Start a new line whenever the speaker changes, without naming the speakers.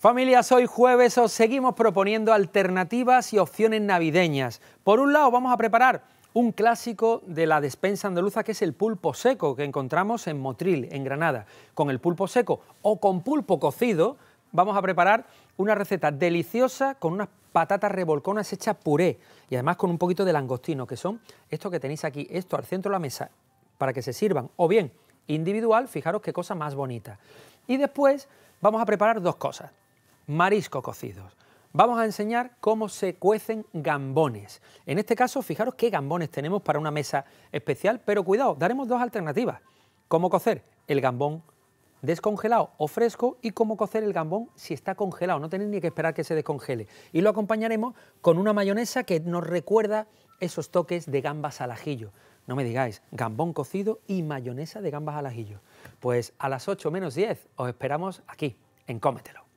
Familias, hoy jueves os seguimos proponiendo alternativas y opciones navideñas. Por un lado, vamos a preparar un clásico de la despensa andaluza que es el pulpo seco que encontramos en Motril, en Granada. Con el pulpo seco o con pulpo cocido, vamos a preparar una receta deliciosa con unas patatas revolconas hechas puré y además con un poquito de langostino, que son esto que tenéis aquí, esto al centro de la mesa, para que se sirvan. O bien, individual, fijaros qué cosa más bonita. Y después vamos a preparar dos cosas marisco cocidos. Vamos a enseñar cómo se cuecen gambones. En este caso, fijaros qué gambones tenemos para una mesa especial, pero cuidado, daremos dos alternativas. Cómo cocer el gambón descongelado o fresco y cómo cocer el gambón si está congelado. No tenéis ni que esperar que se descongele. Y lo acompañaremos con una mayonesa que nos recuerda esos toques de gambas al ajillo. No me digáis, gambón cocido y mayonesa de gambas al ajillo. Pues a las 8 menos 10 os esperamos aquí, en Cómetelo.